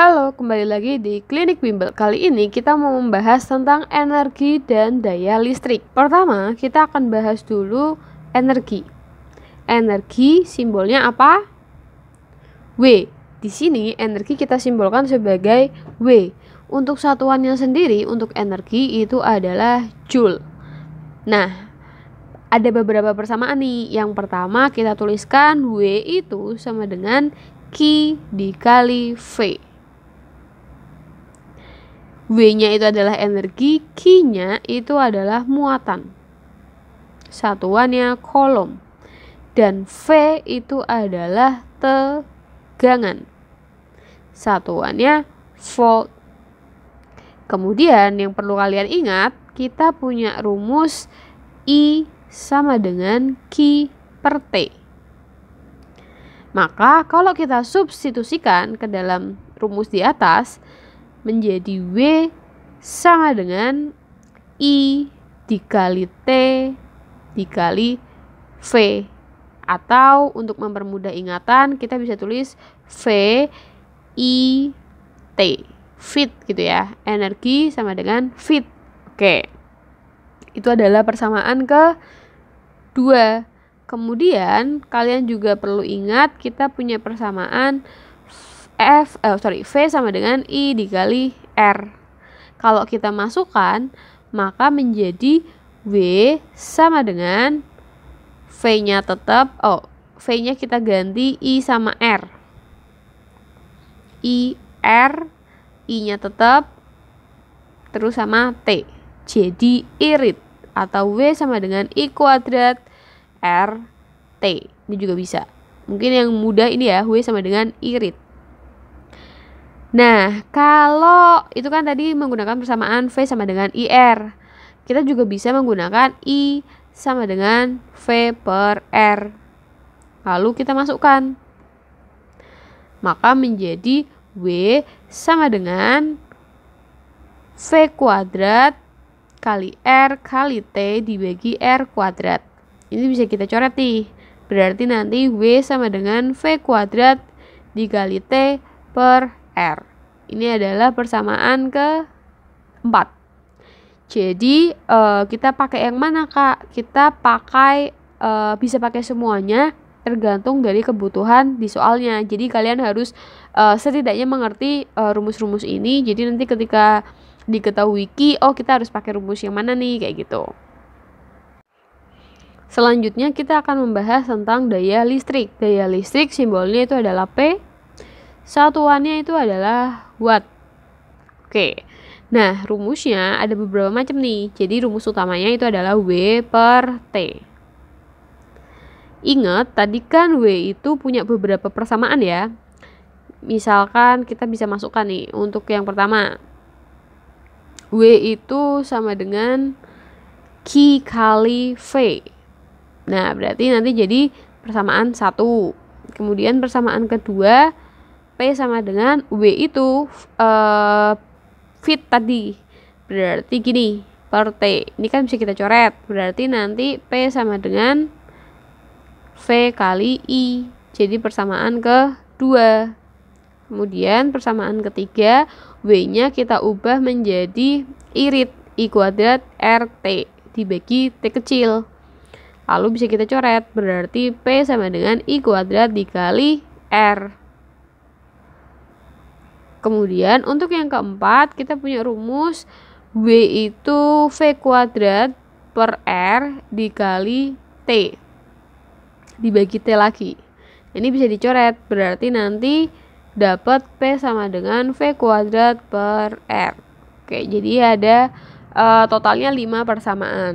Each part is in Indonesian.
Halo, kembali lagi di Klinik Bimbel. Kali ini kita mau membahas tentang energi dan daya listrik. Pertama, kita akan bahas dulu energi. Energi simbolnya apa? W. Di sini energi kita simbolkan sebagai W. Untuk satuannya sendiri untuk energi itu adalah joule. Nah, ada beberapa persamaan nih. Yang pertama kita tuliskan W itu sama dengan q dikali V. W-nya itu adalah energi, q nya itu adalah muatan. Satuannya kolom. Dan V itu adalah tegangan. Satuannya volt. Kemudian yang perlu kalian ingat, kita punya rumus I sama dengan Ki per T. Maka kalau kita substitusikan ke dalam rumus di atas menjadi W sama dengan I dikali T dikali V atau untuk mempermudah ingatan kita bisa tulis V I T fit gitu ya energi sama dengan fit oke itu adalah persamaan ke 2. Kemudian kalian juga perlu ingat kita punya persamaan F eh, sorry V sama dengan I dikali R. Kalau kita masukkan maka menjadi W sama dengan V-nya tetap oh V-nya kita ganti I sama R. I R I-nya tetap terus sama T. Jadi irit atau W sama dengan I kuadrat R T. Ini juga bisa. Mungkin yang mudah ini ya, W sama dengan irit. Nah, kalau itu kan tadi menggunakan persamaan V sama dengan IR. Kita juga bisa menggunakan I sama dengan V per R. Lalu kita masukkan. Maka menjadi W sama dengan V kuadrat kali R kali T dibagi R kuadrat. Ini bisa kita coret nih. Berarti nanti W sama dengan V kuadrat dikali T per R. Ini adalah persamaan ke 4. Jadi uh, kita pakai yang mana kak? Kita pakai uh, bisa pakai semuanya tergantung dari kebutuhan di soalnya. Jadi kalian harus uh, setidaknya mengerti rumus-rumus ini. Jadi nanti ketika diketahui ki oh kita harus pakai rumus yang mana nih kayak gitu Selanjutnya kita akan membahas tentang daya listrik. Daya listrik simbolnya itu adalah P. Satuannya itu adalah watt. Oke. Nah, rumusnya ada beberapa macam nih. Jadi rumus utamanya itu adalah W per T. Ingat, tadi kan W itu punya beberapa persamaan ya. Misalkan kita bisa masukkan nih untuk yang pertama W itu sama dengan Q kali V. Nah, berarti nanti jadi persamaan satu. Kemudian persamaan kedua P sama dengan W itu uh, fit tadi. Berarti gini, per T. Ini kan bisa kita coret. Berarti nanti P sama dengan V kali I. Jadi persamaan kedua. Kemudian persamaan ketiga W-nya kita ubah menjadi irit I kuadrat RT dibagi T kecil. Lalu bisa kita coret, berarti P sama dengan I kuadrat dikali R. Kemudian untuk yang keempat, kita punya rumus W itu V kuadrat per R dikali T. Dibagi T lagi. Ini bisa dicoret, berarti nanti dapat P sama dengan V kuadrat per R. Oke, jadi ada uh, totalnya 5 persamaan.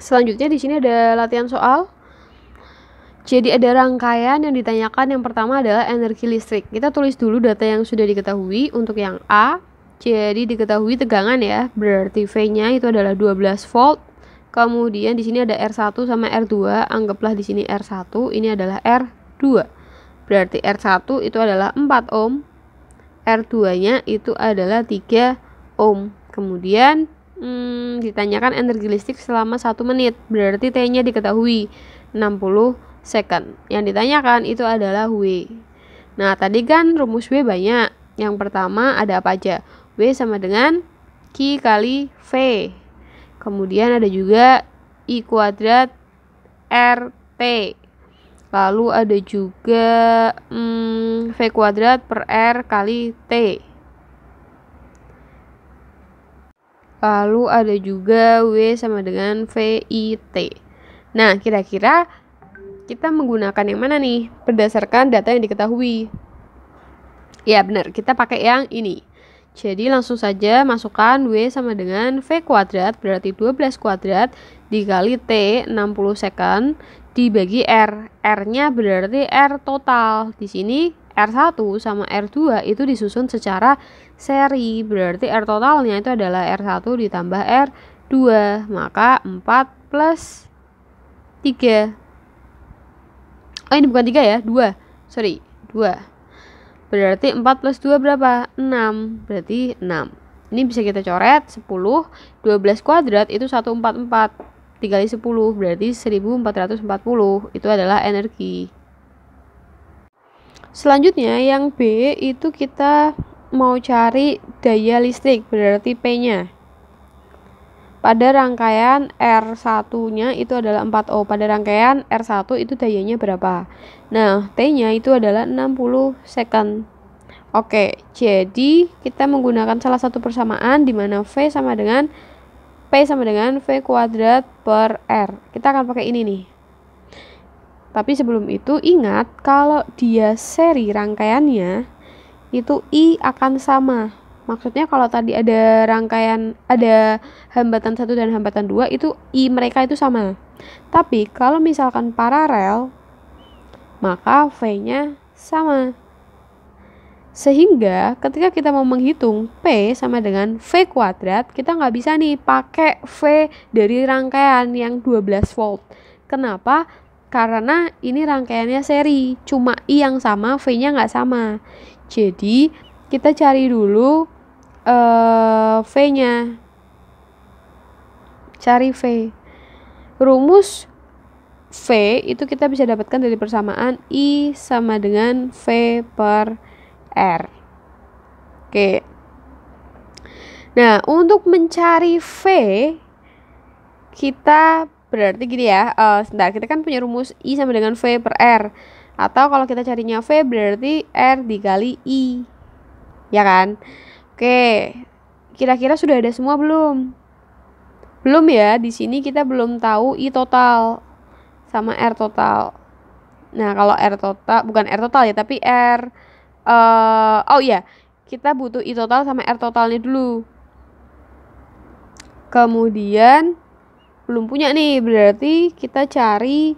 Selanjutnya di sini ada latihan soal. Jadi ada rangkaian yang ditanyakan yang pertama adalah energi listrik. Kita tulis dulu data yang sudah diketahui untuk yang A. Jadi diketahui tegangan ya, berarti V-nya itu adalah 12 volt. Kemudian di sini ada R1 sama R2, anggaplah di sini R1, ini adalah R2. Berarti R1 itu adalah 4 ohm. R2-nya itu adalah 3 ohm. Kemudian hmm, ditanyakan energi listrik selama 1 menit. Berarti T-nya diketahui 60 second. Yang ditanyakan itu adalah W. Nah, tadi kan rumus W banyak. Yang pertama ada apa aja? W sama dengan Q kali V. Kemudian ada juga I kuadrat RT Lalu ada juga hmm, V kuadrat per R kali T. Lalu ada juga W sama dengan v VIT. Nah, kira-kira kita menggunakan yang mana nih berdasarkan data yang diketahui? Ya, benar. Kita pakai yang ini. Jadi langsung saja masukkan W sama dengan V kuadrat berarti 12 kuadrat dikali T 60 second dibagi R. R-nya berarti R total. Di sini R1 sama R2 itu disusun secara seri. Berarti R totalnya itu adalah R1 ditambah R2. Maka 4 plus 3. Oh ini bukan 3 ya, 2. Sorry, 2. Berarti 4 plus 2 berapa? 6. Berarti 6. Ini bisa kita coret 10, 12 kuadrat itu 144 dikali 10 berarti 1440 itu adalah energi selanjutnya yang B itu kita mau cari daya listrik berarti P nya pada rangkaian R1 nya itu adalah 4O pada rangkaian R1 itu dayanya berapa nah T nya itu adalah 60 second Oke, jadi kita menggunakan salah satu persamaan dimana V sama dengan P sama dengan V kuadrat per R. Kita akan pakai ini nih. Tapi sebelum itu ingat kalau dia seri rangkaiannya itu I akan sama. Maksudnya kalau tadi ada rangkaian ada hambatan satu dan hambatan dua itu I mereka itu sama. Tapi kalau misalkan paralel maka V-nya sama. Sehingga ketika kita mau menghitung P sama dengan V kuadrat, kita nggak bisa nih pakai V dari rangkaian yang 12 volt. Kenapa? Karena ini rangkaiannya seri, cuma I yang sama, V-nya nggak sama. Jadi, kita cari dulu uh, V-nya. Cari V. Rumus V itu kita bisa dapatkan dari persamaan I sama dengan V per R. Oke. Nah, untuk mencari V kita berarti gini ya, uh, sebentar kita kan punya rumus I sama dengan V per R. Atau kalau kita carinya V berarti R dikali I. Ya kan? Oke. Kira-kira sudah ada semua belum? Belum ya, di sini kita belum tahu I total sama R total. Nah, kalau R total bukan R total ya, tapi R uh, oh iya, kita butuh i total sama r totalnya dulu. Kemudian belum punya nih, berarti kita cari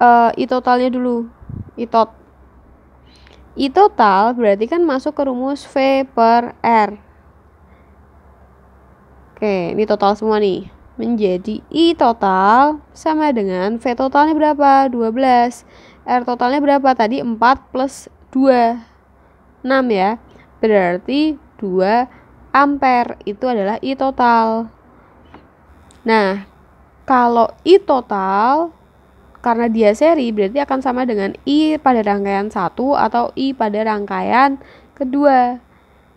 uh, i totalnya dulu. I tot I total berarti kan masuk ke rumus V per R. Oke, ini total semua nih. Menjadi I total sama dengan V totalnya berapa? 12. R totalnya berapa? Tadi 4 plus 2 6 ya berarti 2 ampere itu adalah I total nah kalau I total karena dia seri berarti akan sama dengan I pada rangkaian 1 atau I pada rangkaian kedua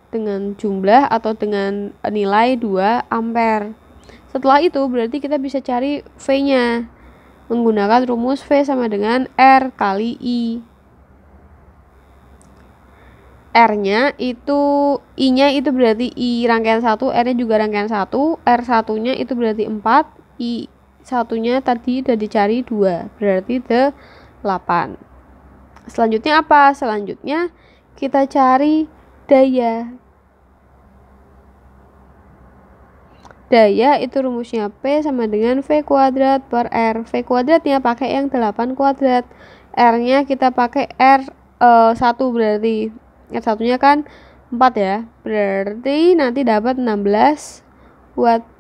dengan jumlah atau dengan nilai 2 ampere. Setelah itu berarti kita bisa cari V-nya menggunakan rumus V sama dengan R kali I. R-nya itu I-nya itu berarti I rangkaian 1, R-nya juga rangkaian 1, R1-nya itu berarti 4, I satunya tadi udah dicari 2, berarti 8. Selanjutnya apa? Selanjutnya kita cari daya. Daya itu rumusnya P sama dengan V kuadrat per R. V kuadratnya pakai yang 8 kuadrat. R-nya kita pakai R1 eh, berarti yang satunya kan 4 ya berarti nanti dapat 16 watt